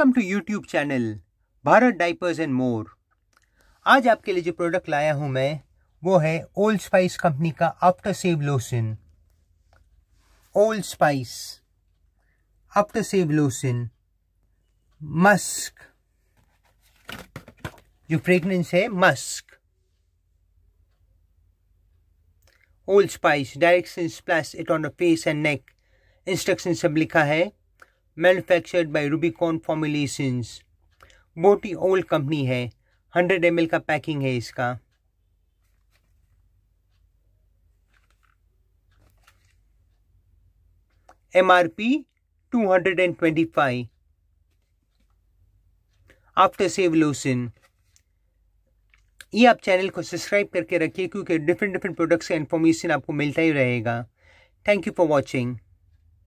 welcome to YouTube channel Bharat diapers and more आज आपके लिए जो प्रोडक्ट लाया हूं मैं वो है ओल्ड स्पाइस कंपनी का after shave lotion old spice after shave lotion musk जो फ्रेग्रेंस है musk old spice direction plus it on the face and neck instruction सब लिखा है मैन्युफैक्चर्ड बाय रूबिकॉन फॉर्मुलेशंस बहुत ही ओल्ड कंपनी है hundred M का पैकिंग है इसका M R P two hundred and twenty five after shave lotion ये आप चैनल को सब्सक्राइब करके रखिए क्योंकि डिफरेंट डिफरेंट प्रोडक्ट्स का इन्फॉर्मेशन आपको मिलता ही रहेगा थैंक यू फॉर वॉचिंग